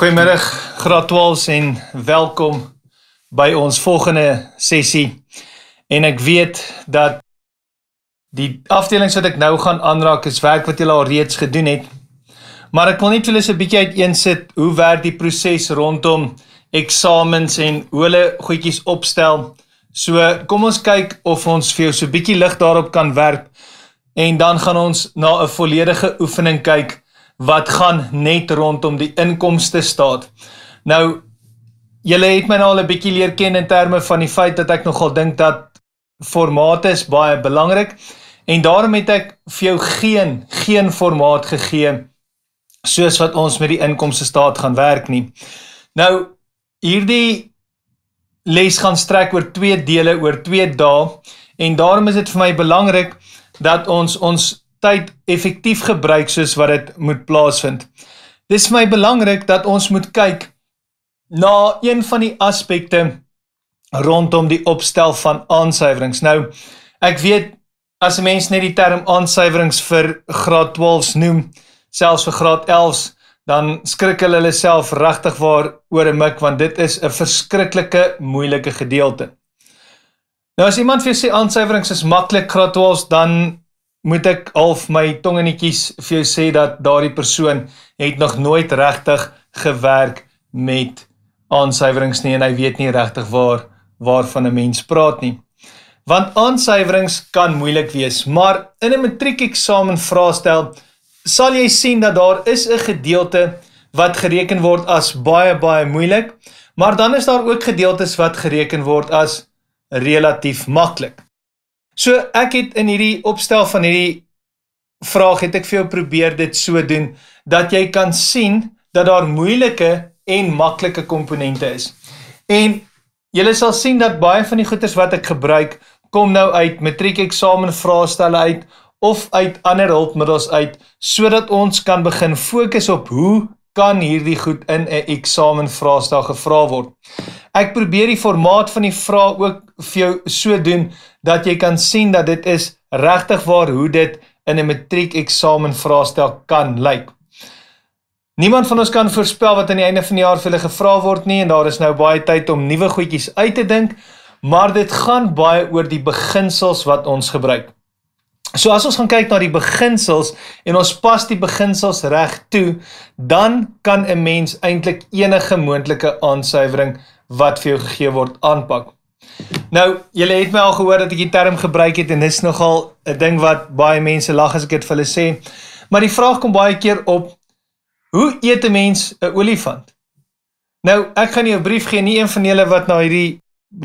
Goeiemôre graad 12 en welkom by ons volgende sessie. En ek weet dat die afdelings wat ek nou gaan aanraak is werk wat julle al reeds gedoen het. Maar ek wil net vir julle so 'n bietjie uiteensit hoe werk die proses rondom eksamens en hoe hulle goedjies opstel. So kom ons kyk of ons vir jou so 'n bietjie lig daarop kan werp en dan gaan ons na 'n volledige oefening kyk wat gaan net rondom die inkomste staat. Nou julle het my nou al 'n bietjie leer ken in terme van die feit dat ek nogal dink dat formate is baie belangrik en daarom het ek vir jou geen geen formaat gegee soos wat ons met die inkomste staat gaan werk nie. Nou hierdie les gaan strek oor twee dele oor 2 dae en daarom is dit vir my belangrik dat ons ons tyd effektief gebruik soos wat dit moet plaasvind. Dis my belangrik dat ons moet kyk na een van die aspekte rondom die opstel van aansuiwerings. Nou, ek weet as 'n mens net die term aansuiwerings vir graad 12s noem, selfs vir graad 11s, dan skrik hulle hulle self regtig waar oor 'n mik want dit is 'n verskriklike moeilike gedeelte. Nou as iemand vir sê aansuiwerings is maklik graad 12s, dan moet ek half my tongenetjies vir jou sê dat daardie persoon het nog nooit regtig gewerk met aansuiwerings nie en hy weet nie regtig waar waarvan 'n mens praat nie. Want aansuiwerings kan moeilik wees, maar in 'n matriekeksamen vraestel sal jy sien dat daar is 'n gedeelte wat gereken word as baie baie moeilik, maar dan is daar ook gedeeltes wat gereken word as relatief maklik. So ek het in hierdie opstel van hierdie vraag het ek vir jou probeer dit so doen dat jy kan sien dat daar moeilike en maklike komponente is. En jy sal sien dat baie van die goeders wat ek gebruik kom nou uit matriekeksamen vraestelle uit of uit ander hulpmiddels uit sodat ons kan begin fokus op hoe kan hierdie goed in 'n eksamen vraestel gevra word. Ek probeer die formaat van die vraag ook vir jou so doen dat jy kan sien dat dit is regtig waar hoe dit in 'n matriek eksamen vraestel kan lyk. Niemand van ons kan voorspel wat aan die einde van die jaar vir hulle gevra word nie en daar is nou baie tyd om nuwe goedjies uit te dink, maar dit gaan baie oor die beginsels wat ons gebruik. So as ons gaan kyk na die beginsels en ons pas die beginsels reg toe, dan kan 'n mens eintlik enige moontlike aansuivering wat vir jou gegee word aanpak. Nou, julle het my al gehoor dat ek die term gebruik het en dis nogal 'n ding wat baie mense lag as ek dit vir hulle sê. Maar die vraag kom baie keer op hoe eet 'n mens 'n olifant? Nou, ek gaan nie 'n brief gee nie een van julle wat na hierdie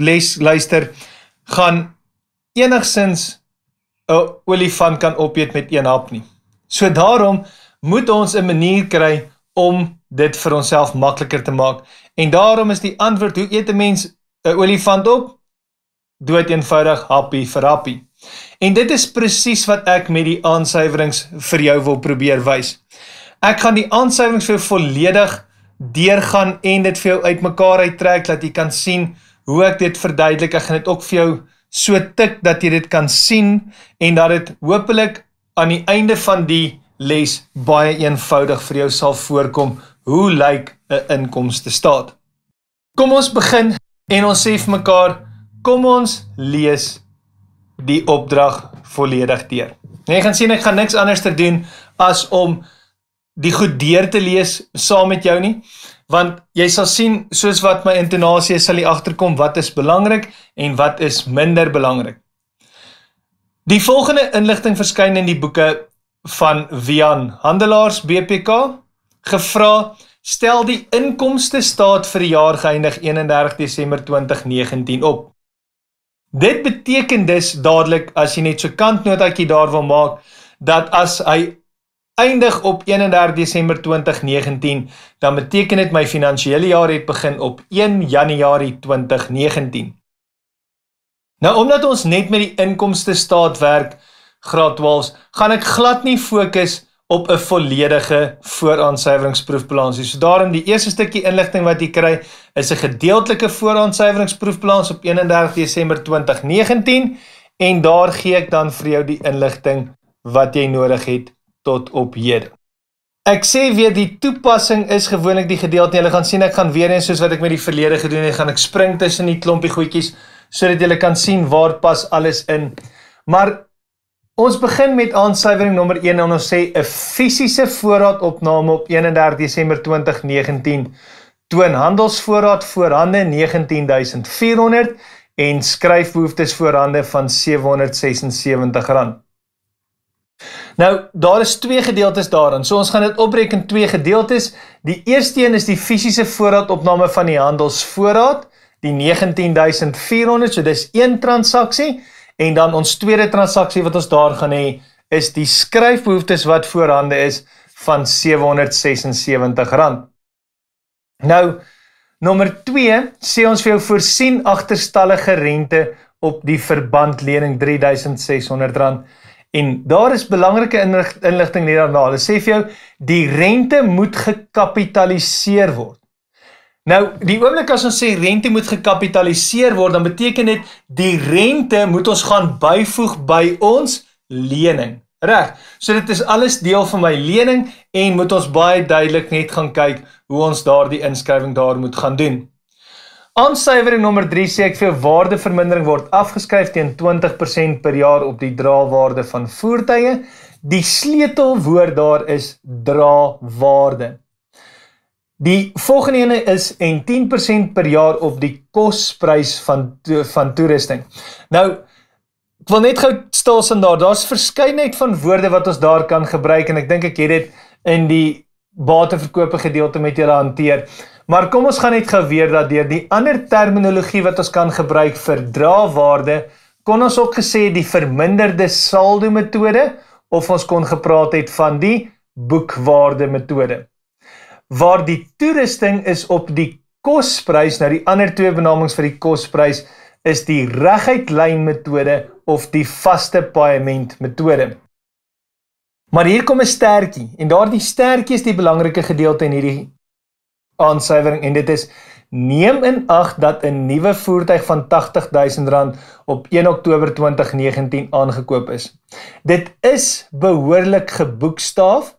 les luister gaan enigsins 'n olifant kan opeet met een hap nie. So daarom moet ons 'n manier kry om dit vir onsself makliker te maak. En daarom is die antwoord hoe eet 'n mens 'n olifant op? Doet eenvoudig happy vir happy. En dit is presies wat ek met die aansuiwerings vir jou wil probeer wys. Ek gaan die aansuiwerings vir volledig deurgaan en dit vir jou uitmekaar uittrek dat jy kan sien hoe ek dit verduidelik. Ek gaan dit ook vir jou so tik dat jy dit kan sien en dat dit hopelik aan die einde van die les baie eenvoudig vir jou sal voorkom hoe lyk 'n inkomste staat. Kom ons begin en ons sê vir mekaar kom ons lees die opdrag volledig deur. Nee, gaan sien ek gaan niks anders te doen as om die goed deur te lees saam met jou nie, want jy sal sien soos wat my intonasie sal hier agterkom wat is belangrik en wat is minder belangrik. Die volgende inligting verskyn in die boeke van Wian Handelaars BPK gevra stel die inkomste staat vir die jaar geëindig 31 Desember 2019 op. Dit beteken dus dadelik as jy net so kantnotetjie daar wil maak dat as hy eindig op 31 Desember 2019, dan beteken dit my finansiële jaar het begin op 1 Januarie 2019. Nou omdat ons net met die inkomste staat werk graad 12, gaan ek glad nie fokus op 'n volledige vooraansuiweringsproefbalansie. So daarom die eerste stukkie inligting wat jy kry is 'n gedeeltelike vooraansuiweringsproefbalans op 31 Desember 2019 en daar gee ek dan vir jou die inligting wat jy nodig het tot op hede. Ek sê weer die toepassing is gewoonlik die gedeelte. Jy gaan sien ek gaan weer en soos wat ek met die verlede gedoen het, gaan ek spring tussen die klompie goedjies sodat jy kan sien waar pas alles in. Maar Ons begin met aansuiwering nommer 1 en ons sê 'n fisiese voorraadopname op 31 Desember 2019 toon handelsvoorraad voorhande 19400 en skryfbehoeftes voorhande van R776. Nou, daar is twee gedeeltes daarin. So ons gaan dit opbreek in twee gedeeltes. Die eerste een is die fisiese voorraadopname van die handelsvoorraad, die 19400, so dis een transaksie. En dan ons tweede transaksie wat ons daar gaan hê is die skryfbehoeftes wat voorhande is van R776. Nou nommer 2 sê ons vir jou voorsien agterstallige rente op die verbandlening R3600 en daar is belangrike inligting hierna. Hulle sê vir jou die rente moet gekapitaliseer word. Nou, die oomblik as ons sê rente moet gekapitaliseer word, dan beteken dit die rente moet ons gaan byvoeg by ons lening. Reg. So dit is alles deel van my lening en moet ons baie duidelik net gaan kyk hoe ons daardie inskrywing daar moet gaan doen. Aansuiwering nommer 3 sê ek vir waardevermindering word afgeskryf teen 20% per jaar op die draalwaarde van voertuie. Die sleutelwoord daar is draalwaarde. Die volgende ene is en 10% per jaar op die kosprys van to, van toerusting. Nou ek wil net gou stilsin daar. Daar's verskeidenheid van woorde wat ons daar kan gebruik en ek dink ek het dit in die bateverkope gedeelte met julle hanteer. Maar kom ons gaan net gou weer dat deur die ander terminologie wat ons kan gebruik vir draawaarde, kon ons ook gesê die verminderde saldo metode of ons kon gepraat het van die boekwaarde metode waar die toerusting is op die kosprys nou die ander twee benamings vir die kosprys is die reguit lyn metode of die vaste paiement metode maar hier kom 'n stertjie en daardie stertjie is die belangrike gedeelte in hierdie aansuivering en dit is neem in ag dat 'n nuwe voertuig van R80000 op 1 Oktober 2019 aangekoop is dit is behoorlik geboekstaaf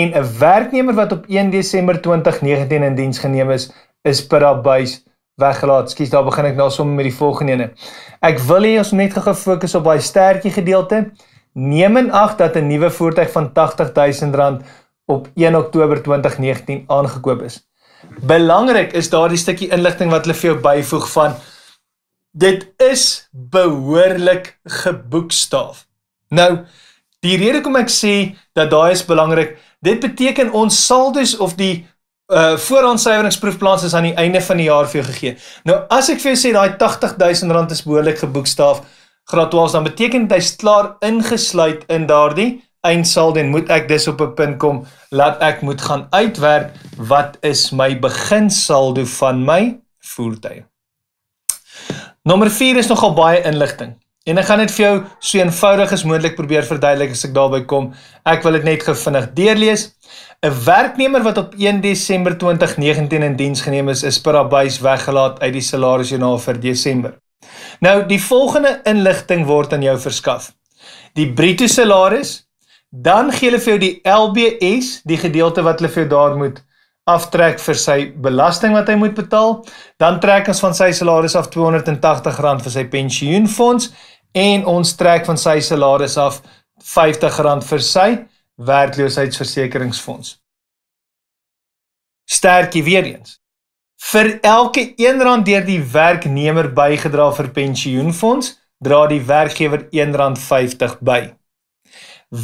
en 'n werknemer wat op 1 Desember 2019 in diens geneem is, is parabuis weggelaat. Skielik daar begin ek nou sommer met die volgende ene. Ek wil hê ons net gou fokus op daai sterkie gedeelte. Neem in ag dat 'n nuwe voertuig van R80000 op 1 Oktober 2019 aangekoop is. Belangrik is daardie stukkie inligting wat hulle vir jou byvoeg van dit is behoorlik geboekstaaf. Nou, die rede hoekom ek sê dat daai is belangrik, Dit beteken ons sal dus of die uh voorhandsuiweringsproefplans is aan die einde van die jaar vir jou gegee. Nou as ek vir jou sê daai R80000 is behoorlik geboekstaaf graad 12 dan beteken dit hy's klaar ingesluit in daardie eindsaldo en moet ek dus op 'n punt kom laat ek moet gaan uitwerk wat is my beginsaldo van my voertuig. Nommer 4 is nogal baie inligting. En ek gaan dit vir jou so eenvoudig as moontlik probeer verduidelik as ek daarby kom. Ek wil dit net gevinnig deurlees. 'n Werknemer wat op 1 Desember 2019 in diens geneem is, is per abuis weggelaat uit die salarisjoernaal vir Desember. Nou, die volgende inligting word aan jou verskaf. Die bruto salaris, dan gee hulle vir jou die LBS, die gedeelte wat hulle vir jou daar moet aftrek vir sy belasting wat hy moet betaal, dan trek ons van sy salaris af R280 vir sy pensioenfonds en ons trek van sy salaris af R50 vir sy werkloosheidsversekeringsfonds. Sterkie weer eens. Vir elke R1 deur die werknemer bygedra vir pensioenfonds, dra die werkgewer R1.50 by.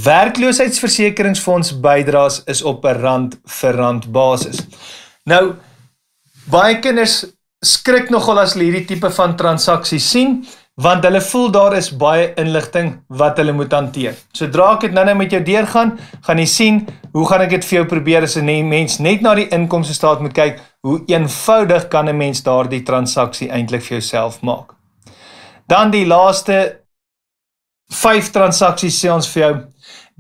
Werkloosheidsversekeringsfonds bydraes is op 'n rand vir rand basis. Nou baie kinders skrik nogal as hulle hierdie tipe van transaksies sien want hulle voel daar is baie inligting wat hulle moet hanteer. Sodra ek dit nou-nou met jou deurgaan, gaan jy sien hoe gaan ek dit vir jou probeer as 'n mens net na die inkomste staat moet kyk, hoe eenvoudig kan 'n mens daardie transaksie eintlik vir jouself maak. Dan die laaste 5 transaksies sê ons vir jou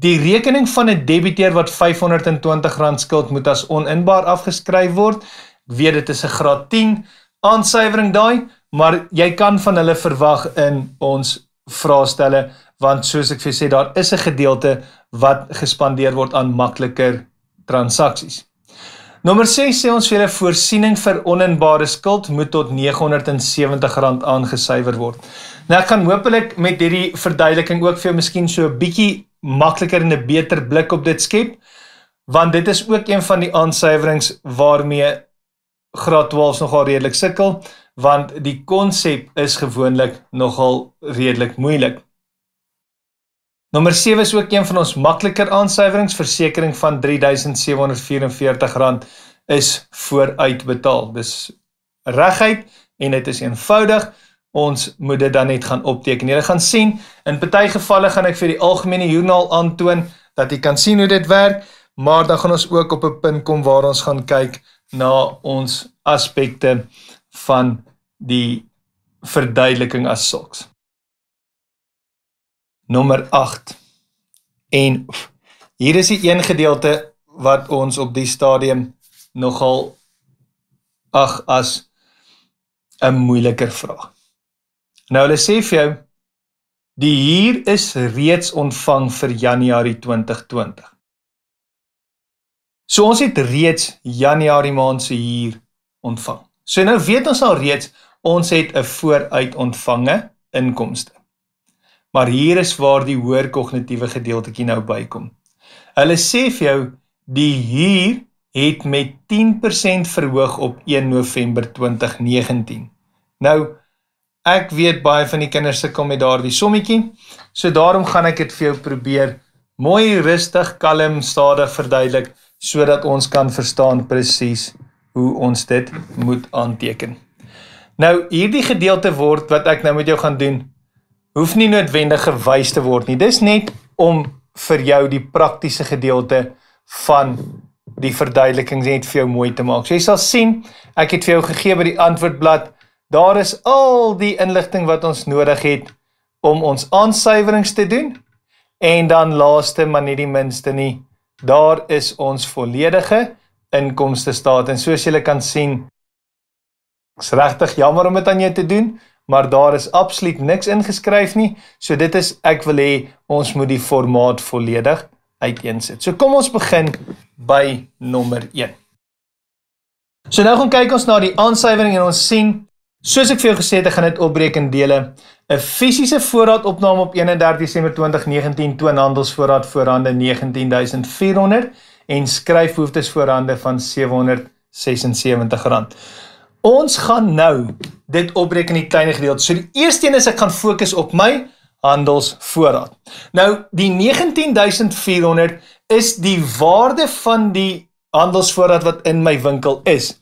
Die rekening van 'n debiteur wat R520 skuld moet as oninbaar afgeskryf word. Ek weet dit is 'n graad 10 aansuiwering daai, maar jy kan van hulle verwag in ons vraestelle want soos ek vir sê daar is 'n gedeelte wat gespandeer word aan makliker transaksies. Nommer 6 sê ons vir 'n voorsiening vir onenbare skuld moet tot R970 aangesywer word. Nou ek gaan hopelik met hierdie verduideliking ook vir jou miskien so 'n bietjie makliker en 'n beter blik op dit skep want dit is ook een van die aansuiwerings waarmee graad 12s nogal redelik sukkel want die konsep is gewoonlik nogal redelik moeilik. Nommer 7 is ook een van ons makliker aansuiwerings, versekering van R3744 is vooruitbetaal. Dis reguit en dit is eenvoudig. Ons moet dit dan net gaan opteken. Jy gaan sien, in party gevalle gaan ek vir die algemene joernaal aantoon dat jy kan sien hoe dit werk, maar dan gaan ons ook op 'n punt kom waar ons gaan kyk na ons aspekte van die verduideliking as sulks. Nommer 8. En hier is die een gedeelte wat ons op die stadium nogal ag as 'n moeiliker vraag. Nou hulle sê vir jou die huur is reeds ontvang vir Januarie 2020. So ons het reeds Januarie maand se huur ontvang. So nou weet ons al reeds Ons het 'n vooruitontvange inkomste. Maar hier is waar die hoër kognitiewe gedeeltetjie nou bykom. Hulle sê vir jou die huur het met 10% verhoog op 1 November 2019. Nou ek weet baie van die kinders sukkel met daardie sommetjie. So daarom gaan ek dit vir jou probeer mooi rustig, kalm, stadig verduidelik sodat ons kan verstaan presies hoe ons dit moet aanteken. Nou hierdie gedeelte word wat ek nou met jou gaan doen, hoef nie noodwendig gewys te word nie. Dis net om vir jou die praktiese gedeelte van die verduidelikings net vir jou mooi te maak. So jy sal sien, ek het vir jou gegee by die antwoordblad, daar is al die inligting wat ons nodig het om ons aansuiwerings te doen. En dan laaste maar nie die minste nie, daar is ons volledige inkomste staat en soos jy kan sien Dit's regtig jammer om dit aan jou te doen, maar daar is absoluut niks ingeskryf nie. So dit is ek wil hê ons moet die formaat volledig uiteensit. So kom ons begin by nommer 1. So nou gaan kyk ons na die aansuiwering en ons sien soos ek vir jou gesê het, ek gaan dit opbreek in dele. 'n Fisiese voorraadopname op 31 Desember 2019 toon handelsvoorraad voorhande 19400 en skryfhoeftes voorhande van R776. Ons gaan nou dit opbreek in die kleiner gedeeltes. So die eerste een is ek gaan fokus op my handelsvoorraad. Nou die 19400 is die waarde van die handelsvoorraad wat in my winkel is.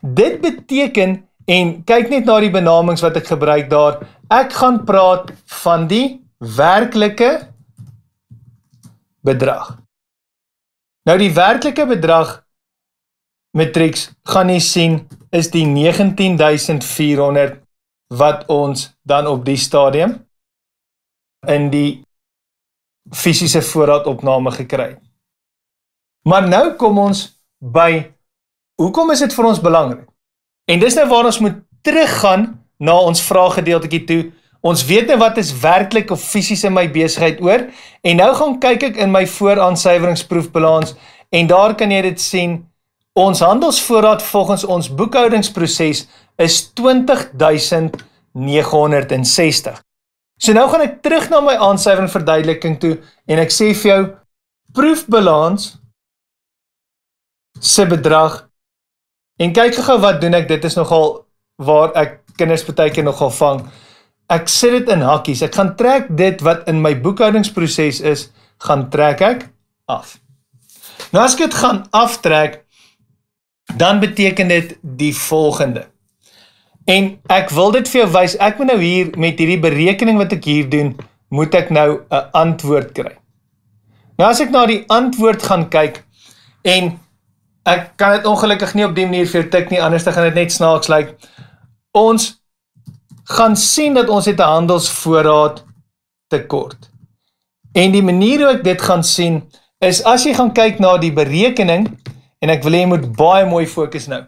Dit beteken en kyk net na die benamings wat ek gebruik daar. Ek gaan praat van die werklike bedrag. Nou die werklike bedrag Matrix gaan nie sien is die 19400 wat ons dan op die stadium in die fisiese voorraadopname gekry het. Maar nou kom ons by hoekom is dit vir ons belangrik? En dis nou waar ons moet teruggaan na ons vraaggedeeltjie toe. Ons weet net nou wat is werklik of fisies in my besigheid oor en nou gaan kyk ek in my vooraansuiweringsproefbalans en daar kan jy dit sien 19400 Ons handelsvoorraad volgens ons boekhoudingsproses is 20960. So nou gaan ek terug na my aansuiwing verduideliking toe en ek sê vir jou proefbalans se bedrag en kyk gou-gou wat doen ek dit is nogal waar ek kinders baie keer nogal vang. Ek sit dit in hakkies. Ek gaan trek dit wat in my boekhoudingsproses is, gaan trek ek af. Nou as ek dit gaan aftrek, dan beteken dit die volgende. En ek wil dit vir jou wys. Ek moet nou hier met hierdie berekening wat ek hier doen, moet ek nou 'n antwoord kry. Nou as ek na die antwoord gaan kyk en ek kan dit ongelukkig nie op die manier vir jou tik nie, anders dan gaan dit net snaaks lyk. Like, ons gaan sien dat ons het 'n handelsvoorraad tekort. En die manier hoe ek dit gaan sien is as jy gaan kyk na die berekening en ek wil hê jy moet baie mooi fokus nou.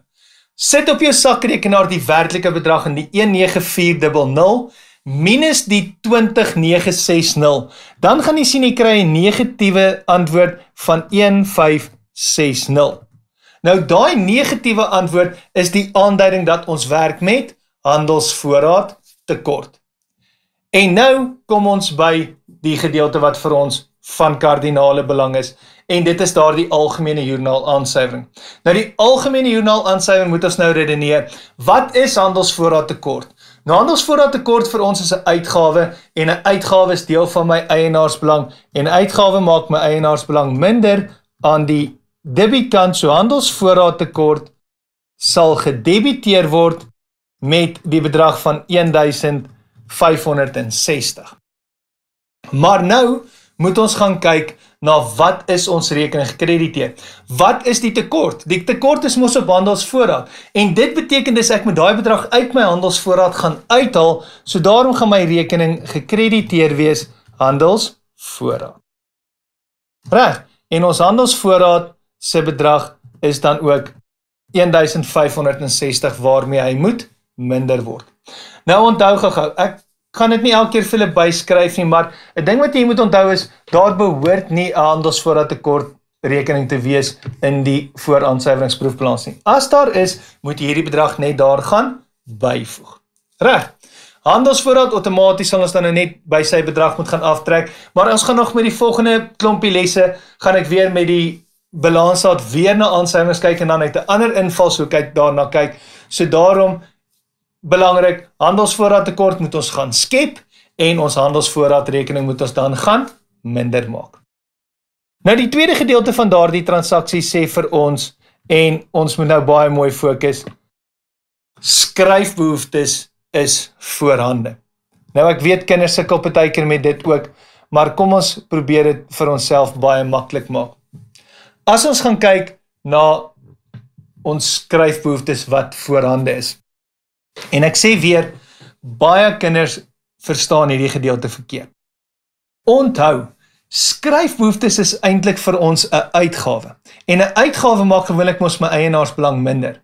Sit op jou sakrekenaar die werklike bedrag in die 19400 minus die 20960. Dan gaan jy sien jy kry 'n negatiewe antwoord van 1560. Nou daai negatiewe antwoord is die aanduiding dat ons werk met handelsvoorraad tekort. En nou kom ons by die gedeelte wat vir ons van kardinale belang is en dit is daardie algemene joernaal aansuiwing. Nou die algemene joernaal aansuiwing moet ons nou redeneer. Wat is handelsvoorraad tekort? Nou handelsvoorraad tekort vir ons is 'n uitgawe en 'n uitgawe is deel van my eienaarsbelang en uitgawe maak my eienaarsbelang minder aan die debitant. So handelsvoorraad tekort sal gedebiteer word met die bedrag van 1560. Maar nou moet ons gaan kyk na wat is ons rekening gekrediteer? Wat is die tekort? Die tekort is mos op handelsvoorraad. En dit beteken dis ek moet daai bedrag uit my handelsvoorraad gaan uithaal, so daarom gaan my rekening gekrediteer wees handelsvoorraad. Reg. En ons handelsvoorraad se bedrag is dan ook 1560 waarmee hy moet minder word. Nou onthou gou-gou, ek gaan dit nie elke keer vir hulle byskryf nie, maar 'n ding wat jy moet onthou is daar behoort nie 'n handelsvoorraad tekort rekening te wees in die vooraansuiweringsproefbalans nie. As daar is, moet jy hierdie bedrag net daar gaan byvoeg. Reg. Handelsvoorraad outomaties sal ons dan nou net by sy bedrag moet gaan aftrek, maar ons gaan nog met die volgende klompie lesse gaan ek weer met die balansaat weer na aansuiwings kyk en dan uit 'n ander invalshoek kyk daarna kyk. So daarom belangrik, handelsvoorraad tekort moet ons gaan skep en ons handelsvoorraad rekening moet ons dan gaan minder maak. Nou die tweede gedeelte van daardie transaksie sê vir ons en ons moet nou baie mooi fokus. Skryfbehoeftes is voorhande. Nou ek weet kinders sukkel baie keer met dit ook, maar kom ons probeer dit vir onsself baie maklik maak. As ons gaan kyk na ons skryfbehoeftes wat voorhande is. En ek sê weer baie kinders verstaan hierdie gedeelte verkeerd. Onthou, skryfbehoeftes is eintlik vir ons 'n uitgawe. En 'n uitgawe maak gewillik mos my eienaarsbelang minder.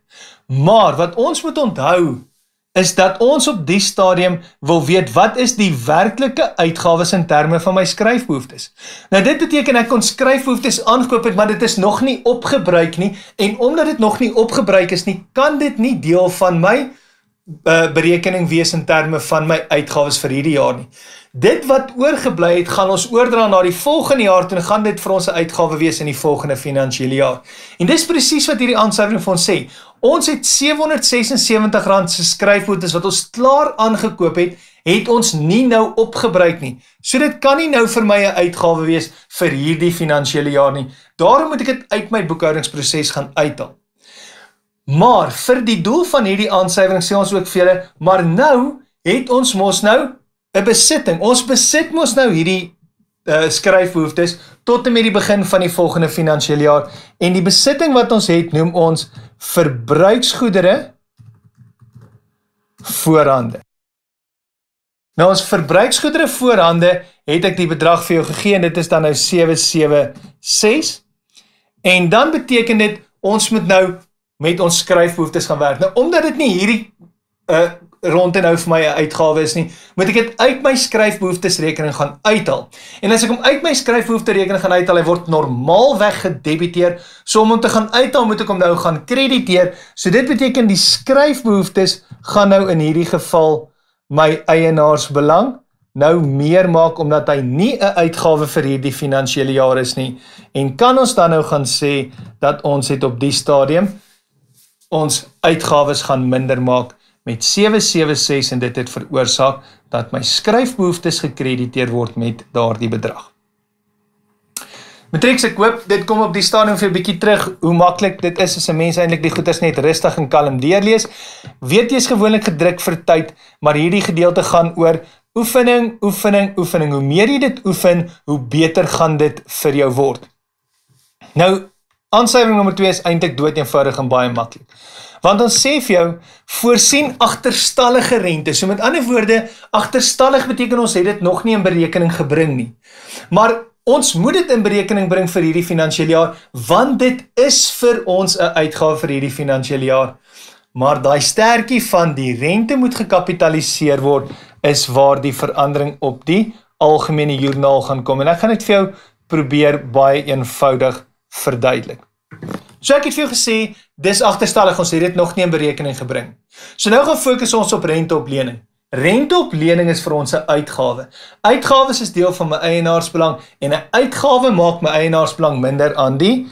Maar wat ons moet onthou is dat ons op die stadium wil weet wat is die werklike uitgawes in terme van my skryfbehoeftes. Nou dit beteken ek kon skryfbehoeftes aangekoop het, maar dit is nog nie opgebruik nie en omdat dit nog nie opgebruik is nie, kan dit nie deel van my uh Eh, berekening wees in terme van my uitgawes vir hierdie jaar nie. Dit wat oorgebly het, gaan ons oordra na die volgende jaar toe gaan dit vir ons se uitgawes wees in die volgende finansiële jaar. En dis presies wat hierdie aanskrywing van ons sê. Ons het R776 se skryfboetes wat ons klaar aangekoop het, het ons nie nou opgebruik nie. So dit kan nie nou vir my 'n uitgawe wees vir hierdie finansiële jaar nie. Daarom moet ek dit uit my boekhoudingsproses gaan uithaal. Maar vir die doel van hierdie aanswywing sê ons ook vir julle, maar nou het ons mos nou 'n besitting. Ons besit mos nou hierdie uh, eh, skryfhoeftes tot en met die begin van die volgende finansiële jaar en die besitting wat ons het noem ons verbruiksgoedere voorhande. Nou ons verbruiksgoedere voorhande het ek die bedrag vir jou gegee en dit is dan nou 776 en dan beteken dit ons moet nou met ons skryfbehoeftes gaan werk. Nou omdat dit nie hierdie uh rond en nou vir my 'n uitgawe is nie, moet ek dit uit my skryfbehoeftes rekening gaan uithaal. En as ek hom uit my skryfbehoefte rekening gaan uithaal, hy word normaalweg gedebiteer. So om hom te gaan uithaal, moet ek hom nou gaan krediteer. So dit beteken die skryfbehoeftes gaan nou in hierdie geval my eienaars belang nou meer maak omdat hy nie 'n uitgawe vir hierdie finansiële jaar is nie en kan ons dan nou gaan sê dat ons het op die stadium ons uitgawes gaan minder maak met 776 en dit het veroorsaak dat my skryfbehoeftes gekrediteer word met daardie bedrag. Matrix ek hoop dit kom op die stadium vir 'n bietjie terug hoe maklik dit is as 'n mens eintlik die goeders net rustig en kalm deurlees. Weet jy's gewoonlik gedruk vir tyd, maar hierdie gedeelte gaan oor oefening, oefening, oefening. Hoe meer jy dit oefen, hoe beter gaan dit vir jou word. Nou Aansuiwing nommer 2 is eintlik dood eenvoudig en baie maklik. Want ons sê vir jou voorsien agterstallige rente. So met ander woorde, agterstallig beteken ons het dit nog nie in berekening gebring nie. Maar ons moet dit in berekening bring vir hierdie finansiële jaar want dit is vir ons 'n uitgawe vir hierdie finansiële jaar. Maar daai sterkie van die rente moet gekapitaliseer word is waar die verandering op die algemene joernaal gaan kom en ek gaan dit vir jou probeer baie eenvoudig verduidelik. So ek het vir jou gesê, dis agterstallig ons het dit nog nie in berekening gebring. So nou gaan fokus ons op rente op lening. Rente op lening is vir ons 'n uitgawe. Uitgawes is deel van my eienaarsbelang en 'n uitgawe maak my eienaarsbelang minder aan die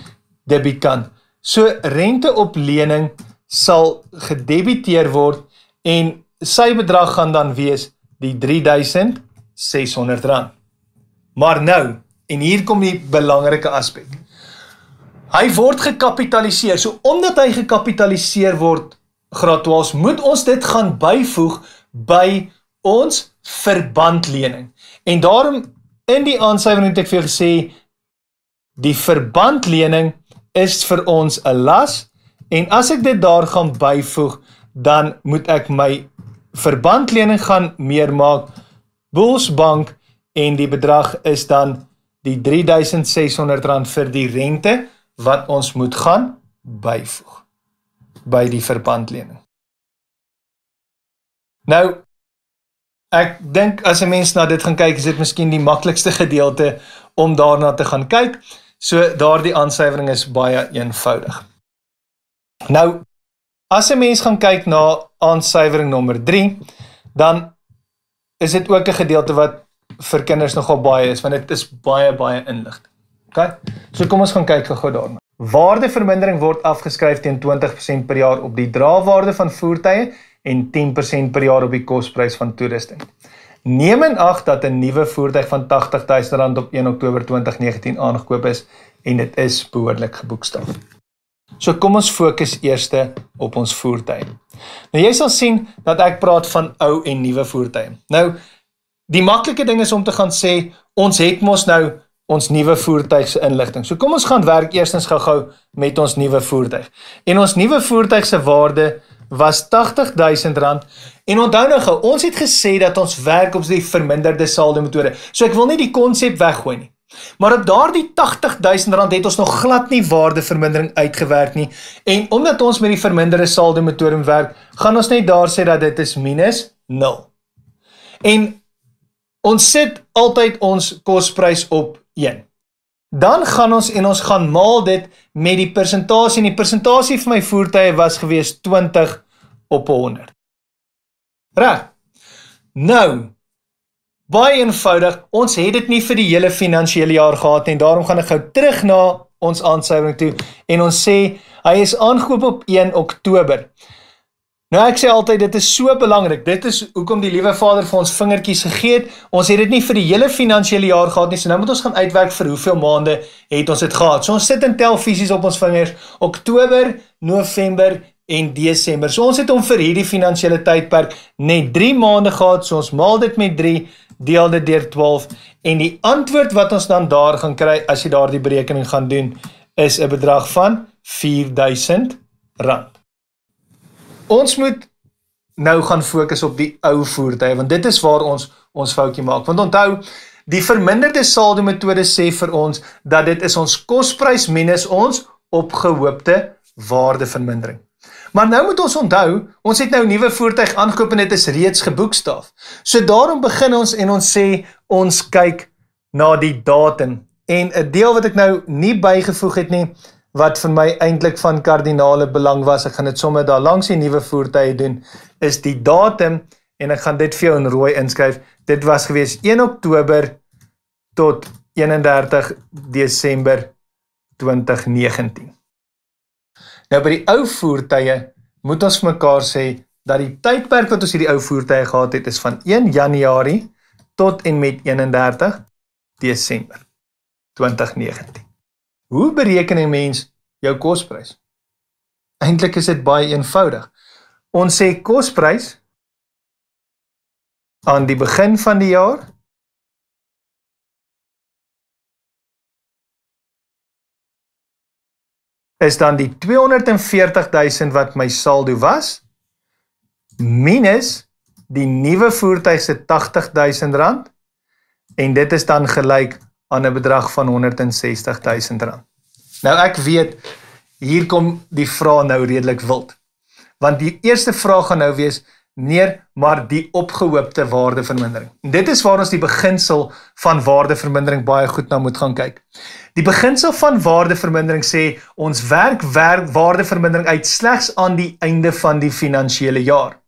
debietkant. So rente op lening sal gedebiteer word en sy bedrag gaan dan wees die R3600. Maar nou, en hier kom die belangrike aspek. Hy word gekapitaliseer. So omdat hy gekapitaliseer word gratuaals, moet ons dit gaan byvoeg by ons verbandlening. En daarom in die aansuiwing het ek vir gesê die verbandlening is vir ons 'n las en as ek dit daar gaan byvoeg, dan moet ek my verbandlening gaan meer maak Bulls Bank en die bedrag is dan die R3600 vir die rente wat ons moet gaan byvoeg by die verbandlening. Nou ek dink as 'n mens na dit gaan kyk, is dit miskien die maklikste gedeelte om daarna te gaan kyk. So daardie aansuiwering is baie eenvoudig. Nou as 'n mens gaan kyk na aansuiwering nommer 3, dan is dit ook 'n gedeelte wat vir kinders nogal baie is want dit is baie baie inligting. OK. So kom ons gaan kyk gou-gou daarna. Waardevermindering word afgeskryf teen 20% per jaar op die draagwaarde van voertuie en 10% per jaar op die kosprys van toerusting. Neem in ag dat 'n nuwe voertuig van R80000 op 1 Oktober 2019 aangekoop is en dit is behoorlik geboekstaaf. So kom ons fokus eers op ons voertuie. Nou jy sal sien dat ek praat van ou en nuwe voertuie. Nou die maklike ding is om te gaan sê ons het mos nou ons nuwe voertuigsinligting. So kom ons gaan werk eerstens gou-gou met ons nuwe voertuig. En ons nuwe voertuig se waarde was R80000 en onthou nou gou, ons het gesê dat ons werk op die verminderde saldo metode. So ek wil nie die konsep weggooi nie. Maar op daardie R80000 het ons nog glad nie waardevermindering uitgewerk nie en omdat ons met die verminderde saldo metode werk, gaan ons net daar sê dat dit is minus 0. En ons sit altyd ons kospryse op 1. Dan gaan ons en ons gaan maal dit met die persentasie en die persentasie vir my voertuie was gewees 20 op 100. Reg. Nou baie eenvoudig, ons het dit nie vir die hele finansiële jaar gehad nie en daarom gaan ek gou terug na ons aansuiwing toe en ons sê hy is aangekoop op 1 Oktober. Nou ek sê altyd dit is so belangrik. Dit is hoekom die liewe Vader vir ons vingertjies gegee het. Ons het dit nie vir die hele finansiële jaar gehad nie. So nou moet ons gaan uitwerk vir hoeveel maande het ons dit gehad. So ons sit en tel fisies op ons vingers. Oktober, November en Desember. So ons het hom vir hierdie finansiële tydperk net 3 maande gehad. So ons maal dit met 3, deel dit deur 12 en die antwoord wat ons dan daar gaan kry as jy daardie berekening gaan doen is 'n bedrag van R4000 ons moet nou gaan fokus op die ou voertuie want dit is waar ons ons foutjie maak. Want onthou, die verminderde saldo metode sê vir ons dat dit is ons kosprys minus ons opgehoopte waardevermindering. Maar nou moet ons onthou, ons het nou 'n nuwe voertuig aangekoop en dit is reeds geboekstaaf. So daarom begin ons en ons sê ons kyk na die datum en 'n deel wat ek nou nie bygevoeg het nie, wat vir my eintlik van kardinale belang was, ek gaan dit sommer daar langs die nuwe voertuie doen, is die datum en ek gaan dit vir jou in rooi inskryf. Dit was gewees 1 Oktober tot 31 Desember 2019. Nou by die ou voertuie moet ons mekaar sê dat die tydperk wat ons hierdie ou voertuie gehad het is van 1 Januarie tot en met 31 Desember 2019. Hoe bereken 'n mens jou kosprys? Eintlik is dit baie eenvoudig. Ons sê kosprys aan die begin van die jaar is dan die 240000 wat my saldo was minus die nuwe voertuig se 80000 rand en dit is dan gelyk aan 'n bedrag van 160 000 rand. Nou ek weet hier kom die vraag nou redelik wild. Want die eerste vraag gaan nou wees neer maar die opgehoopte waardevermindering. En dit is waar ons die beginsel van waardevermindering baie goed na moet gaan kyk. Die beginsel van waardevermindering sê ons werk, werk waardevermindering uit slegs aan die einde van die finansiële jaar.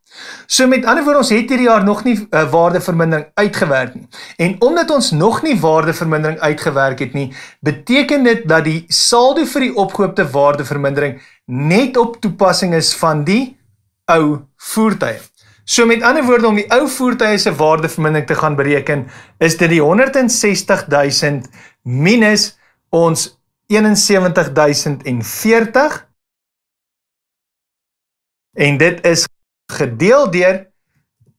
So met ander woorde ons het hierdie jaar nog nie uh, waardevermindering uitgewerk nie. En omdat ons nog nie waardevermindering uitgewerk het nie, beteken dit dat die saldo vir die opgehoopte waardevermindering net op toepassing is van die ou voertuie. So met ander woorde om die ou voertuie se waardevermindering te gaan bereken, is dit die 160000 minus ons 71040 en dit is gedeel deur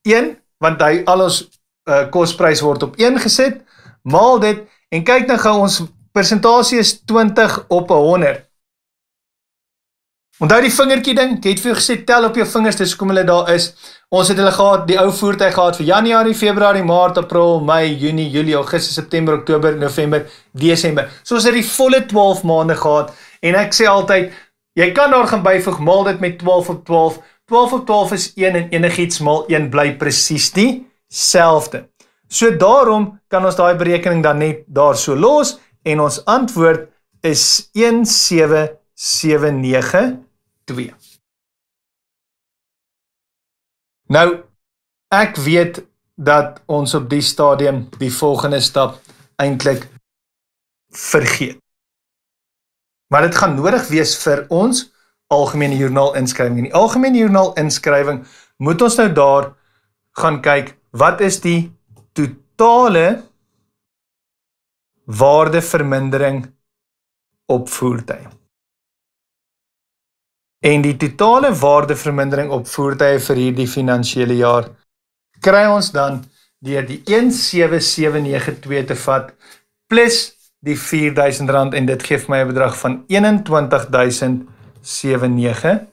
1 want hy al ons uh, eh, kosprys word op 1 gesit maal dit en kyk dan nou gou ons persentasie is 20 op 100 Onthou die vingertjie ding, ek het vir jou gesê tel op jou vingers dis hoekom hulle daar is. Ons het hulle gehad, die ou voertuig gehad vir Januarie, Februarie, Maart, April, Mei, Junie, Julie, Augustus, September, Oktober, November, Desember. So ons het die volle 12 maande gehad en ek sê altyd jy kan daar gaan byvoeg maal dit met 12 op 12 12 op 12 is 1 en enigiets maal 1 bly presies dieselfde. So daarom kan ons daai berekening dan net daar so los en ons antwoord is 17792. Nou ek weet dat ons op die stadium die volgende stap eintlik vergeet. Maar dit gaan nodig wees vir ons algemene joernaal inskrywing. In die algemene joernaal inskrywing moet ons nou daar gaan kyk wat is die totale waardevermindering op voertuie. En die totale waardevermindering op voertuie vir hierdie finansiële jaar kry ons dan deur die 17792 te vat plus die R4000 en dit gee vir my 'n bedrag van 21000 79.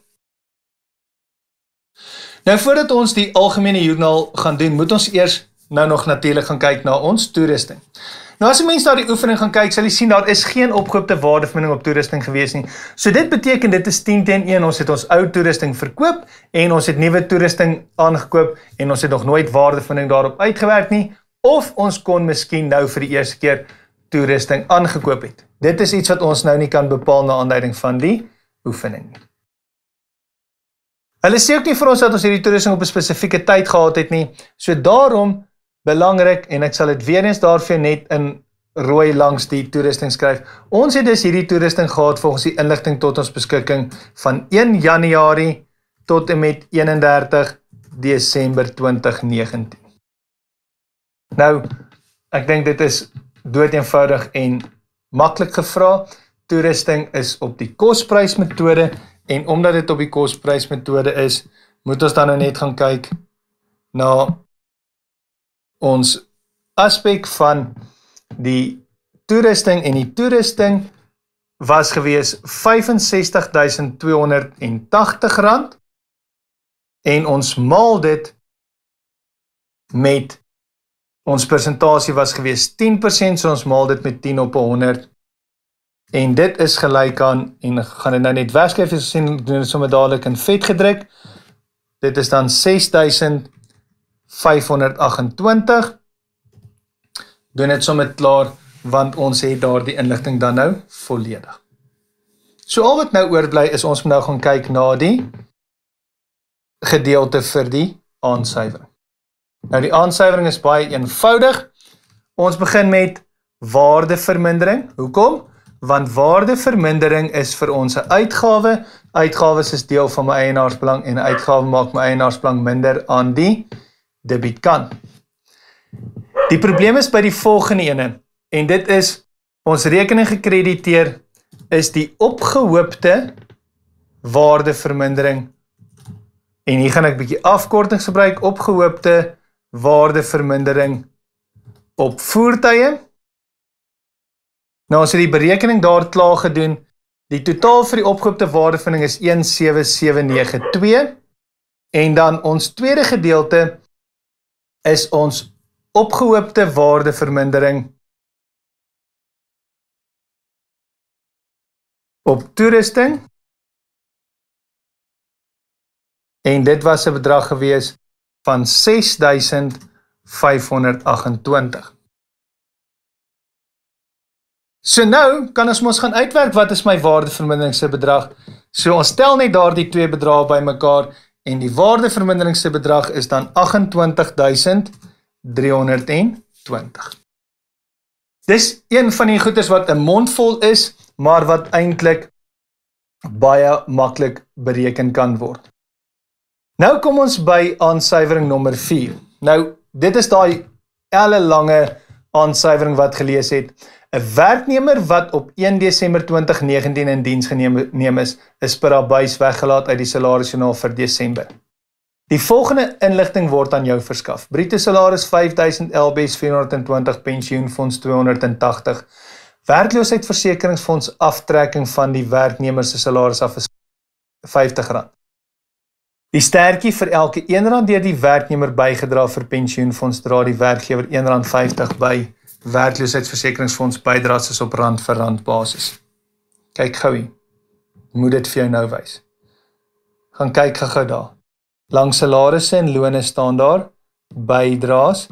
Nou voordat ons die algemene joernaal gaan doen, moet ons eers nou nog natuurlik gaan kyk na ons toerusting. Nou as jy mense na die oefening gaan kyk, sal jy sien daar is geen opgroepte waardevermindering op toerusting gewees nie. So dit beteken dit is 10 teen 1. Ons het ons ou toerusting verkoop en ons het nuwe toerusting aangekoop en ons het nog nooit waardevermindering daarop uitgewerk nie of ons kon miskien nou vir die eerste keer toerusting aangekoop het. Dit is iets wat ons nou nie kan bepaal na aanleiding van die oefening nie. Hulle sê ook nie vir ons dat ons hierdie toerusting op 'n spesifieke tyd gehad het nie. So daarom belangrik en ek sal dit weer eens daarvoor net in rooi langs die toerusting skryf. Ons het dus hierdie toerusting gehad volgens die inligting tot ons beskikking van 1 Januarie tot en met 31 Desember 2019. Nou, ek dink dit is doeteenvoudig en maklik gevra toerusting is op die kosprysmetode en omdat dit op die kosprysmetode is, moet ons dan nou net gaan kyk na ons aspek van die toerusting en die toerusting was gewees R65280 en ons maal dit met ons persentasie was gewees 10% so ons maal dit met 10 op En dit is gelyk aan en gaan dit nou net weerskryf as sien doen dit sommer dadelik in vet gedruk. Dit is dan 6528. Doen dit sommer klaar want ons het daardie inligting dan nou volledig. So al wat nou oorbly is ons moet nou gaan kyk na die gedeelte vir die aansuiwering. Nou die aansuiwering is baie eenvoudig. Ons begin met waardevermindering. Hoekom? want waardevermindering is vir ons 'n uitgawe. Uitgawes is deel van my eienaarsbelang en uitgawe maak my eienaarsbelang minder aan die debietkant. Die probleem is by die volgende ene en dit is ons rekening gekrediteer is die opgehoopte waardevermindering. En hier gaan ek 'n bietjie afkortings gebruik opgehoopte waardevermindering op voertuie Nou as jy die berekening daar klaar gedoen, die totaal vir die opgeroepte waardevinding is 17792 en dan ons tweede gedeelte is ons opgeroepte waardevermindering op toerusting. En dit was 'n bedrag gewees van 6528. So nou kan ons mos gaan uitwerk wat is my waardevermindering se bedrag. So ons tel net daardie twee bedrae bymekaar en die waardevermindering se bedrag is dan 28320. Dis een van die goederes wat 'n mond vol is, maar wat eintlik baie maklik bereken kan word. Nou kom ons by aansuivering nommer 4. Nou dit is daai elle lange aansuivering wat gelees het. 'n Werknemer wat op 1 Desember 2019 in diens geneem is, is per abuis weggelaat uit die salarisjoernaal vir Desember. Die volgende inligting word aan jou verskaf: Bruto salaris 5000 LBS 420 pensioenfonds 280 werkloosheidsversekeringsfonds aftrekking van die werknemer se salaris af is R50. Die sterkie vir elke R1 deur die werknemer bygedra vir pensioenfonds dra die werkgewer R1.50 by werkloosheidsversekeringsfonds bydraes is op rand vir rand basis. Kyk gouie. Moet dit vir jou nou wys. Gaan kyk gou-gou daar. Langs salarisse en loone staan daar bydraes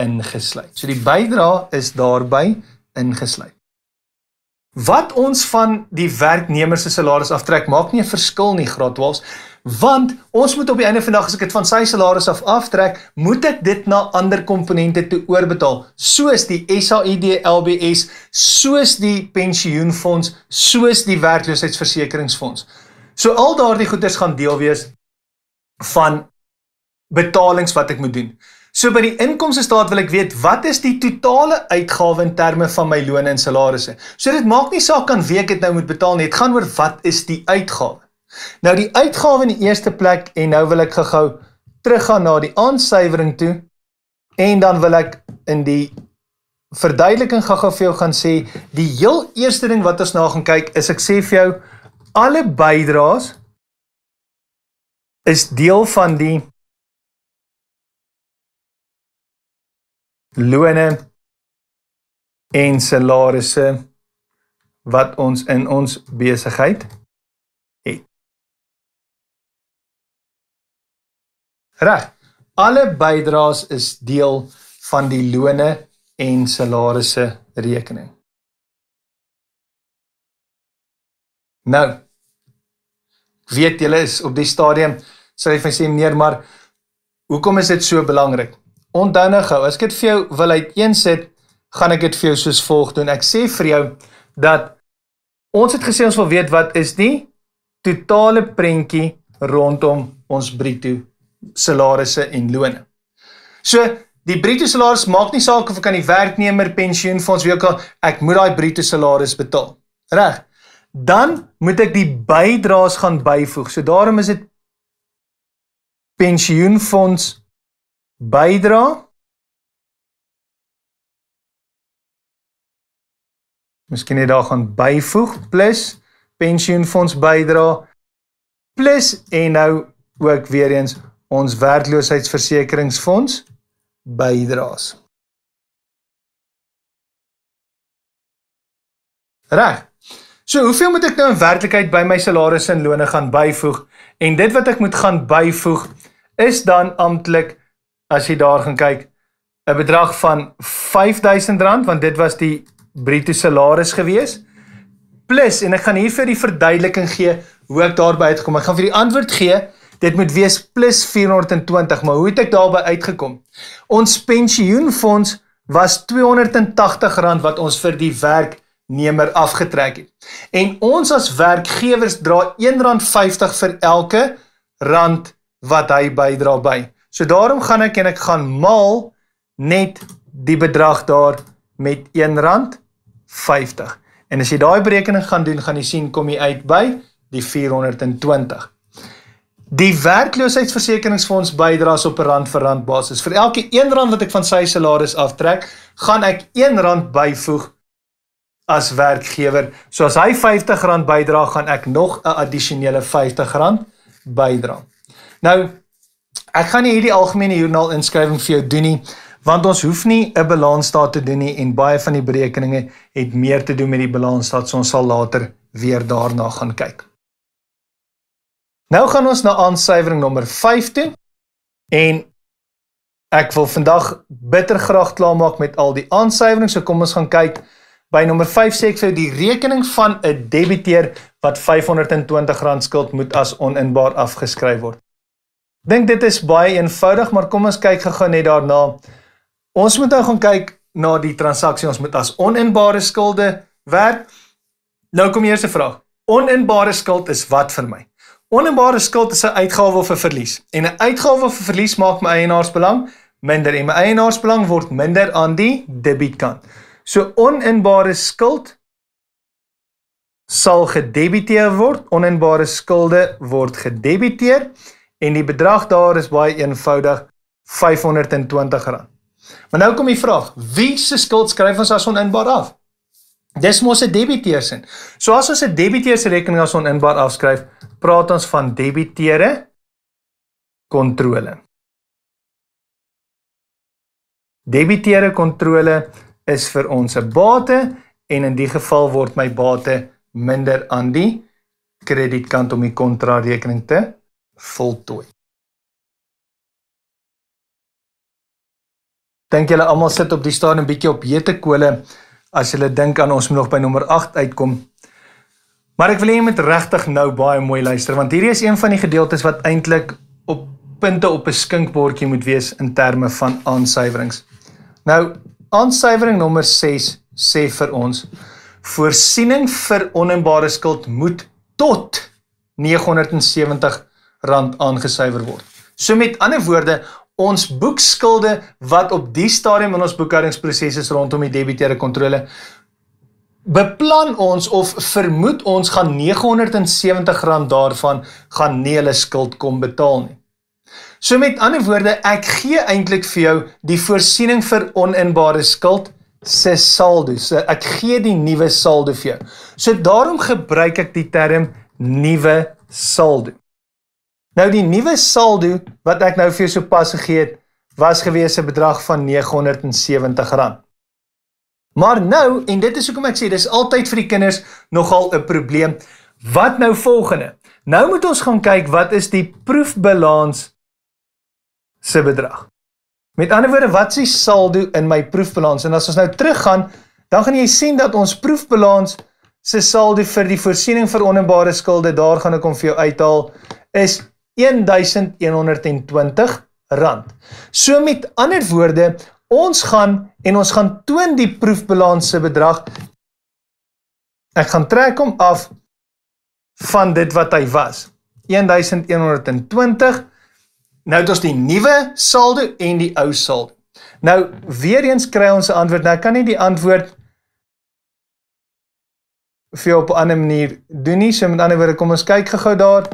ingesluit. So die bydra is daarby ingesluit. Wat ons van die werknemer se salaris aftrek maak nie 'n verskil nie graadwaars want ons moet op die einde van die dag as ek dit van sy salaris af aftrek, moet ek dit na ander komponente toe oorbetaal, soos die SAID LBS, soos die pensioenfonds, soos die werkloosheidsversekeringsfonds. So al daardie goederes gaan deel wees van betalings wat ek moet doen. So by die inkomste staat wil ek weet wat is die totale uitgawe in terme van my loon en salarisse. So dit maak nie saak aan wie ek dit nou moet betaal nie, dit gaan oor wat is die uitgawe. Nou die uitgawe in die eerste plek en nou wil ek gou-gou teruggaan na die aansuiwering toe en dan wil ek in die verduideliking gou-gou vir jou gaan sê die heel eerste ding wat ons na gaan kyk is ek sê vir jou alle bydraes is deel van die loone en salarisse wat ons in ons besigheid Reg. Alle bydraes is deel van die lone en salarisse rekening. Nou. Weet julle is op die stadium sal jy vir sê meer maar hoekom is dit so belangrik? Onthou nou gou, as ek dit vir jou wil uiteensit, gaan ek dit vir jou soos volg doen. Ek sê vir jou dat ons het gesê ons wil weet wat is die totale prentjie rondom ons bruto salarisse en lone. So die bruto salaris maak nie saak of ek aan die werknemer pensioenfonds wie ook al ek moet daai bruto salaris betaal. Reg. Dan moet ek die bydraes gaan byvoeg. So daarom is dit pensioenfonds bydra Miskien net daar gaan byvoeg plus pensioenfonds bydra plus en nou ook weer eens ons werkloosheidsversekeringsfonds bydraes. Reg. So, hoeveel moet ek nou in werklikheid by my salaris en loone gaan byvoeg? En dit wat ek moet gaan byvoeg is dan amptelik as jy daar gaan kyk 'n bedrag van R5000 want dit was die bruto salaris gewees. Plus en ek gaan hier vir die verduideliking gee hoe ek daarby uitkom. Ek gaan vir die antwoord gee Dit moet wees plus 420, maar hoe het ek daarby uitgekom? Ons pensioenfonds was R280 wat ons vir die werknemer afgetrek het. En ons as werkgewers dra R1.50 vir elke rand wat hy bydra by. So daarom gaan ek en ek gaan maal net die bedrag daar met R1.50. En as jy daai berekening gaan doen, gaan jy sien kom jy uit by die 420. Die werkloosheidsversekeringsfonds bydraes op 'n rand vir rand basis. Vir elke R1 wat ek van sy salaris aftrek, gaan ek R1 byvoeg as werkgewer. So as hy R50 bydra, gaan ek nog 'n addisionele R50 bydra. Nou, ek gaan nie hierdie algemene joernaal inskrywing vir jou doen nie, want ons hoef nie 'n balansstaat te doen nie en baie van die berekeninge het meer te doen met die balansstaat, so ons sal later weer daarna gaan kyk. Nou gaan ons na aansuiwering nommer 5 toe. En ek wil vandag bitter graag klaarmaak met al die aansuiwering. So kom ons gaan kyk by nommer 5 sê ek vir die rekening van 'n debiteur wat R520 skuld moet as oninbaar afgeskryf word. Dink dit is baie eenvoudig, maar kom ons kyk gou-gou net daarna. Ons moet nou gaan kyk na die transaksie ons moet as oninbare skulde werk. Nou kom eers 'n vraag. Oninbare skuld is wat vir my? Onenbare skuld is 'n uitgawe vir verlies en 'n uitgawe vir verlies maak my eienaarsbelang minder en my eienaarsbelang word minder aan die debietkant. So onenbare skuld sal gedebiteer word, onenbare skulde word gedebiteer en die bedrag daar is baie eenvoudig R520. Maar nou kom die vraag, wie se skuld skryf ons as onenbaar af? Dis mos 'n debiteursin. So as ons 'n debiteursrekening as ons inbaar afskryf, praat ons van debiteure kontrole. Debiteure kontrole is vir ons 'n bate en in die geval word my bate minder aan die kredietkant om die kontrarekening te voltooi. Dink julle almal sit op die stadium bietjie op hete kolle as jy dink aan ons moet nog by nommer 8 uitkom. Maar ek wil hê jy moet regtig nou baie mooi luister want hierdie is een van die gedeeltes wat eintlik op punte op 'n skinkbordjie moet wees in terme van aansuiwerings. Nou, aansuiwering nommer 6 sê vir ons voorsiening vir onenbare skuld moet tot R970 aangesuiwer word. So met ander woorde, ons boekskulde wat op die stadium in ons boekhoudingsprosesse rondom die debiteure kontrole beplan ons of vermoed ons gaan R970 daarvan gaan nie hulle skuld kom betaal nie. So met ander woorde, ek gee eintlik vir jou die voorsiening vir oninbare skuld se saldo. So ek gee die nuwe saldo vir jou. So daarom gebruik ek die term nuwe saldo. Nou die nuwe saldo wat ek nou vir jou sopas gegee het, was gewees 'n bedrag van R970. Maar nou, en dit is hoekom ek sê dis altyd vir die kinders nogal 'n probleem. Wat nou volgende? Nou moet ons gaan kyk wat is die proefbalans se bedrag. Met ander woorde, wat s'ie saldo in my proefbalans? En as ons nou teruggaan, dan gaan jy sien dat ons proefbalans se saldo vir die voorsiening vir onenbare skulde, daar gaan ek hom vir jou uithaal, is 2000 1120 rand. So met ander woorde, ons gaan en ons gaan toon die proefbalanse bedrag. Ek gaan trek hom af van dit wat hy was. 1120. Nou het ons die nuwe saldo en die ou saldo. Nou weer eens kry ons 'n antwoord. Nou kan nie die antwoord vir op 'n ander manier doen nie. So met ander woorde, kom ons kyk gou-gou daar.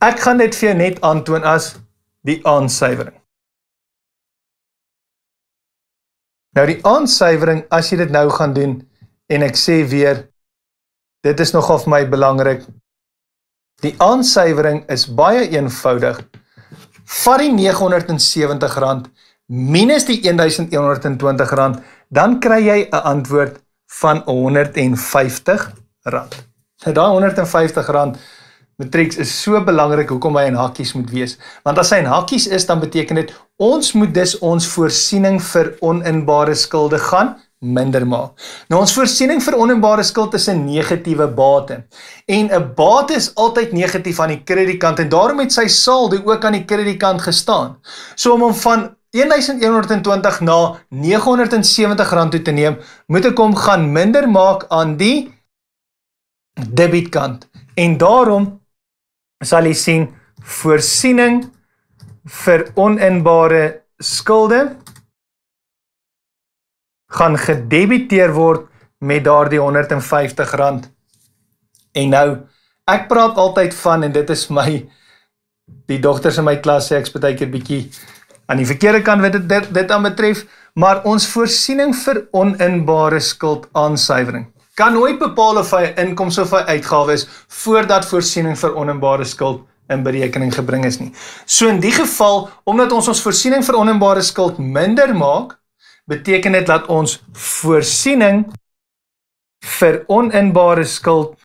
Ek gaan dit vir jou net aandoon as die aansuiwering. Nou die aansuiwering, as jy dit nou gaan doen en ek sê weer dit is nogal vir my belangrik. Die aansuiwering is baie eenvoudig. Vat die R970 minus die R1120, dan kry jy 'n antwoord van R150. Nou daai R150 Matrix is so belangrik hoekom hy in hakkies moet wees. Want as hy in hakkies is, dan beteken dit ons moet dus ons voorsiening vir oninbare skulde gaan minder maak. Nou ons voorsiening vir oninbare skuld is 'n negatiewe bate. En 'n bate is altyd negatief aan die kredietkant en daarom het sy saldo ook aan die kredietkant gestaan. So om hom van 1120 na R970 toe te neem, moet ek hom gaan minder maak aan die debietkant. En daarom sal jy sien voorsiening vir oninbare skulde gaan gedebiteer word met daardie 150 rand. En nou ek praat altyd van en dit is my die dogters in my klas sê ek's baie keer bietjie aan die verkeerde kant wat dit dit aanbetref, maar ons voorsiening vir oninbare skuld aansuiwering kan nooit bepaal of hy inkomste of hy uitgawes voordat voorsiening vir onenbare skuld in berekening gebring is nie. So in die geval omdat ons ons voorsiening vir onenbare skuld minder maak, beteken dit dat ons voorsiening vir onenbare skuld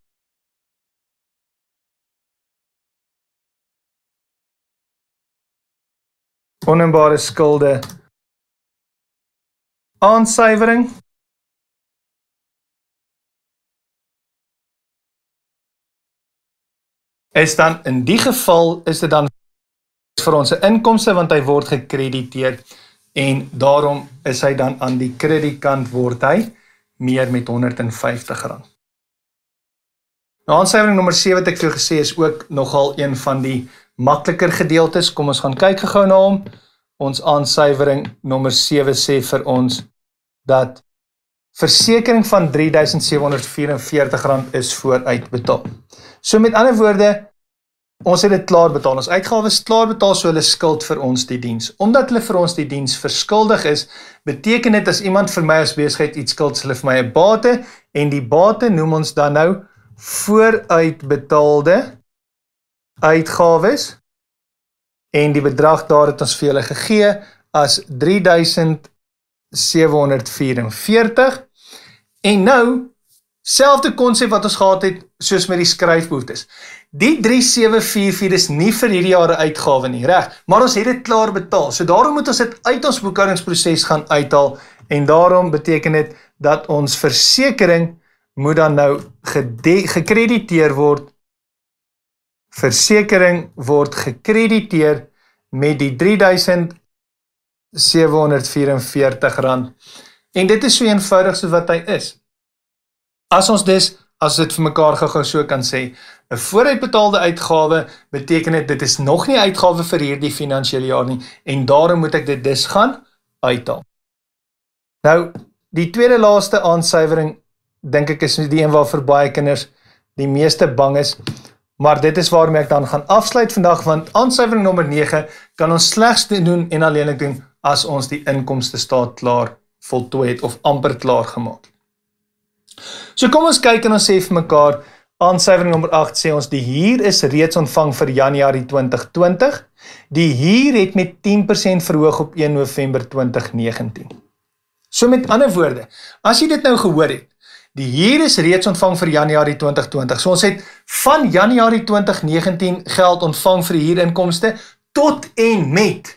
onenbare skulde aansuiwering is dan in die geval is dit dan vir ons se inkomste want hy word gekrediteer en daarom is hy dan aan die kredietkant word hy meer met R150. Nou aansuiwering nommer 7 wat ek vir jou gesê is ook nogal een van die makliker gedeeltes. Kom ons gaan kyk gou-gou na hom. Ons aansuiwering nommer 7 sê vir ons dat versekering van R3744 is vooruitbetaal. So met ander woorde, ons het dit klaar betaal. Ons uitgawes klaar betaal, so hulle skuld vir ons die diens. Omdat hulle vir ons die diens verskuldig is, beteken dit as iemand vir my as besigheid iets skuld, hulle vir my 'n bate en die bate noem ons dan nou vooruitbetaalde uitgawes en die bedrag daar het ons vir hulle gegee as 3744 en nou Selfde konsep wat ons gehad het soos met die skryfboetes. Die 3744 is nie vir hierdie jaar uitgawe nie, reg? Maar ons het dit klaar betaal. So daarom moet ons dit uit ons boekhoudingsproses gaan uithaal en daarom beteken dit dat ons versekerings moet dan nou gekrediteer word. Versekering word gekrediteer met die 3744 rand. En dit is so eenvoudig so wat hy is. As ons dus as dit vir mekaar gou-gou so kan sê, 'n vooruitbetaalde uitgawe beteken net dit is nog nie uitgawe vir hierdie finansiële jaar nie en daarom moet ek dit dus gaan uithaal. Nou, die tweede laaste aansuiwering dink ek is die een waarvoor baie kinders die meeste bang is. Maar dit is waarmee ek dan gaan afsluit vandag want aansuiwering nommer 9 kan ons slegs doen en alleenlik doen as ons die inkomste staat klaar voltooi het of amper klaar gemaak het. So kom ons kyk en ons sê vir mekaar aansuiwing nommer 8 sê ons die huur is reeds ontvang vir Januarie 2020. Die huur het met 10% verhoog op 1 November 2019. So met ander woorde, as jy dit nou gehoor het, die huur is reeds ontvang vir Januarie 2020. So ons het van Januarie 2019 geld ontvang vir huurinkomste tot en met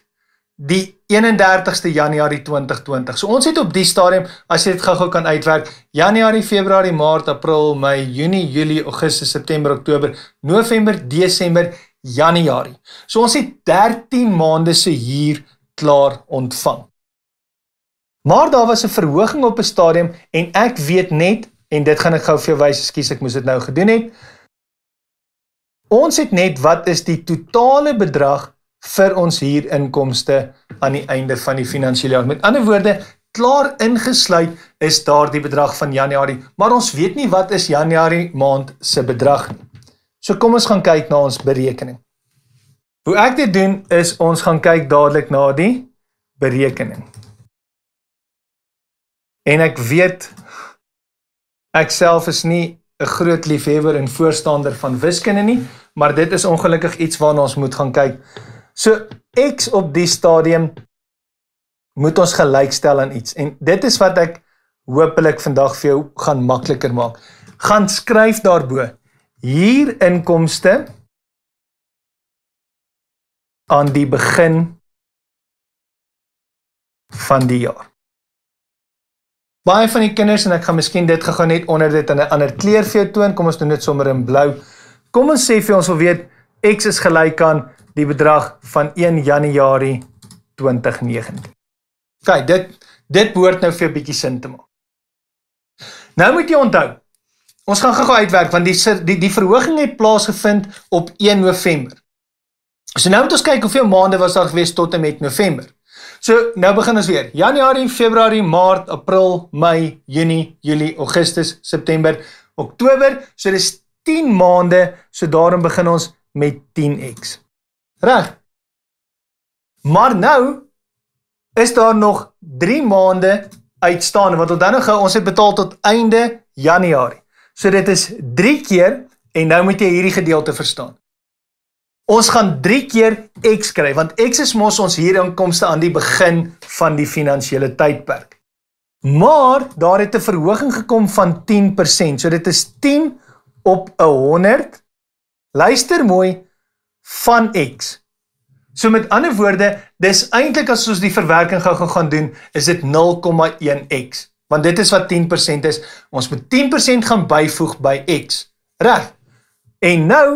die 1 31ste Januarie 2020. So ons het op die stadium, as jy dit gou-gou kan uitwerk, Januarie, Februarie, Maart, April, Mei, Junie, Julie, Augustus, September, Oktober, November, Desember, Januarie. So ons het 13 maande se huur klaar ontvang. Maar daar was 'n verhoging op 'n stadium en ek weet net en dit gaan ek gou vir jou wys, ekskuus, ek moes dit nou gedoen het. Ons het net wat is die totale bedrag vir ons hier inkomste aan die einde van die finansiële jaar. Met ander woorde, klaar ingesluit is daardie bedrag van Januarie, maar ons weet nie wat is Januarie maand se bedrag nie. So kom ons gaan kyk na ons berekening. Hoe ek dit doen is ons gaan kyk dadelik na die berekening. En ek weet ek self is nie 'n groot liefhebber en voorstander van wiskunde nie, maar dit is ongelukkig iets waarna ons moet gaan kyk So X op die stadium moet ons gelykstel aan iets en dit is wat ek hopelik vandag vir jou gaan makliker maak. Gaan skryf daarbo hier inkomste aan die begin van die jaar. Baie van die kinders en ek gaan miskien dit gegaan net onder dit in 'n ander kleur vir jou toon. Kom ons doen dit sommer in blou. Kom ons sê vir ons wil weet X is gelyk aan die bedrag van 1 Januarie 2019. OK, dit dit behoort nou vir 'n bietjie sin te maak. Nou moet jy onthou, ons gaan gou-gou uitwerk want die die die verhoging het plaasgevind op 1 November. So nou moet ons kyk hoeveel maande was daar gewees tot en met November. So nou begin ons weer. Januarie, Februarie, Maart, April, Mei, Junie, Julie, Augustus, September, Oktober. So dis 10 maande. So daarom begin ons met 10x. Reg. Maar nou is daar nog 3 maande uitstaande want onthou nou ons het betaal tot einde Januarie. So dit is 3 keer en nou moet jy hierdie gedeelte verstaan. Ons gaan 3 keer X kry want X is mos ons hierinkomste aan die begin van die finansiële tydperk. Maar daar het 'n verhoging gekom van 10%. So dit is 10 op 'n 100. Luister mooi, 10% van x. So met ander woorde, dis eintlik as ons die verwerking gou gaan doen, is dit 0,1x, want dit is wat 10% is. Ons moet 10% gaan byvoeg by x. Reg. En nou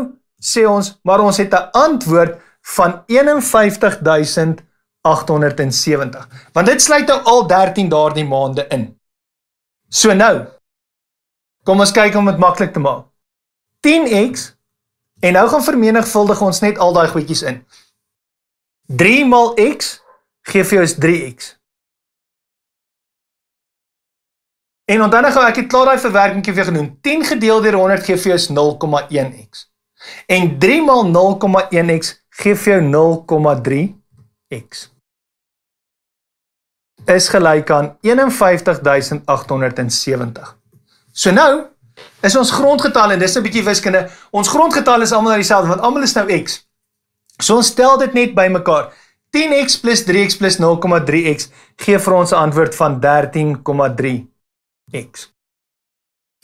sê ons, maar ons het 'n antwoord van 51870, want dit sluit nou al 13 daardie maande in. So nou, kom ons kyk om dit maklik te maak. 10x En nou gaan vermenigvuldig ons net al daai goedjies in. 3 maal x gee vir jou is 3x. En onthou nou, ek het klaar daai verwerkingkie vir jou genoem. 10 gedeel deur 100 gee vir jou is 0,1x. En 3 maal 0,1x gee vir jou 0,3x. Is gelyk aan 51870. So nou is ons grondgetal en dis 'n bietjie wiskunde. Ons grondgetal is almal nou dieselfde want almal is nou x. So ons stel dit net bymekaar. 10x + 3x + 0,3x gee vir ons 'n antwoord van 13,3x.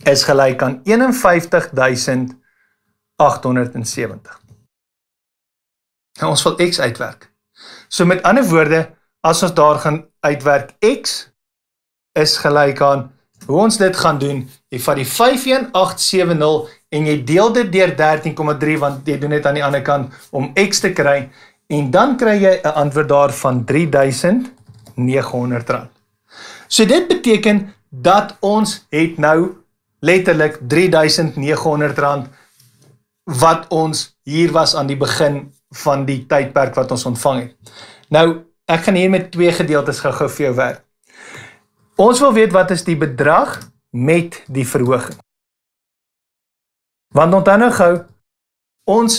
Is gelyk aan 51870. Nou ons wil x uitwerk. So met ander woorde, as ons daar gaan uitwerk x is gelyk aan 51870. Hoe ons dit gaan doen, jy vat die 51870 en jy deel dit deur 13,3 want jy doen dit aan die ander kant om x te kry en dan kry jy 'n antwoord daar van R3900. So dit beteken dat ons het nou letterlik R3900 wat ons hier was aan die begin van die tydperk wat ons ontvang het. Nou, ek gaan hier met twee gedeeltes gou-gou vir jou werk. Ons wil weet wat is die bedrag met die verhoging. Want onthou nou gou, ons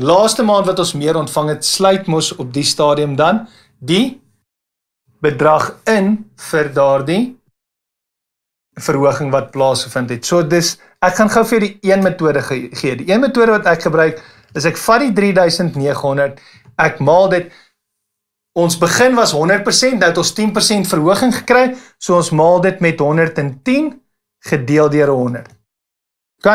laaste maand wat ons meer ontvang het, sluit mos op die stadium dan die bedrag in vir daardie verhoging wat plaasgevind het. So dis ek gaan gou vir die een metode gee. Die een metode wat ek gebruik is ek vat die 3900, ek maal dit Ons begin was 100%, nou het ons 10% verhoging gekry, so ons maal dit met 110 gedeel deur 100. OK.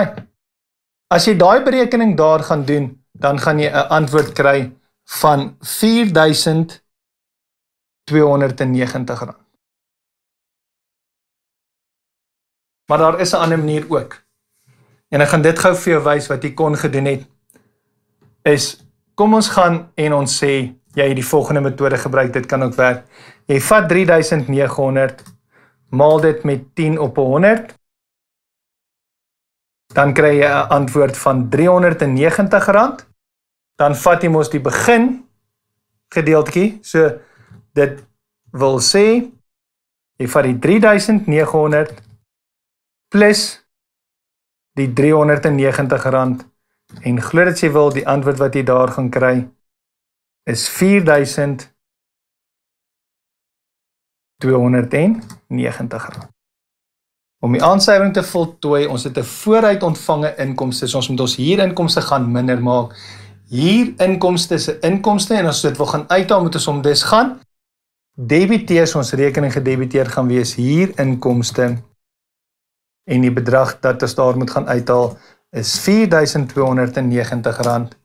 As jy daai berekening daar gaan doen, dan gaan jy 'n antwoord kry van 4290 rand. Maar daar is 'n ander manier ook. En ek gaan dit gou vir jou wys wat jy kon gedoen het. Is kom ons gaan en ons sê jy hierdie volgende metode gebruik, dit kan ook werk. Jy vat 3900 maal dit met 10 op 100. Dan kry jy 'n antwoord van R390. Dan vat jy mos die begin gedeeltjie. So dit wil sê jy vat die 3900 plus die R390 en glo dit sê wil die antwoord wat jy daar gaan kry 3900 is 4290 rand. Om die aansuiwing te voltooi, ons het 'n vooruit ontvange inkomste. So ons moet ons hier inkomste gaan minder maak. Hier inkomste se inkomste en as dit wil gaan uithaal moet ons om dis gaan debiteer ons rekening gedebiteer gaan wees hier inkomste en die bedrag wat ons daar moet gaan uithaal is R4290.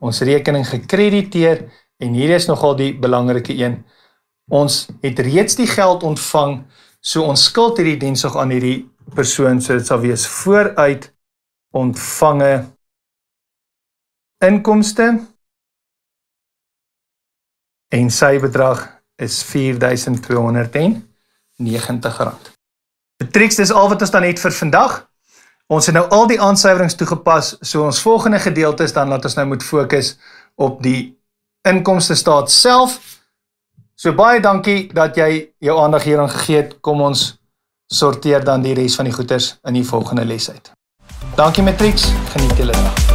Ons rekening gekrediteer En hier is nogal die belangrike een. Ons het reeds die geld ontvang, so ons skuld hierdie diens nog aan hierdie persoon, so dit sal wees vooruit ontvange inkomste. En sy bedrag is R4290. Betrix, dis al wat ons dan het vir vandag. Ons het nou al die aansuiwerings toegepas, so ons volgende gedeelte is dan laat ons nou moet fokus op die inkomste staat self. So baie dankie dat jy jou aandag hieraan gegee het. Kom ons sorteer dan die res van die goeders in die volgende les uit. Dankie Matrix, geniet julle dag.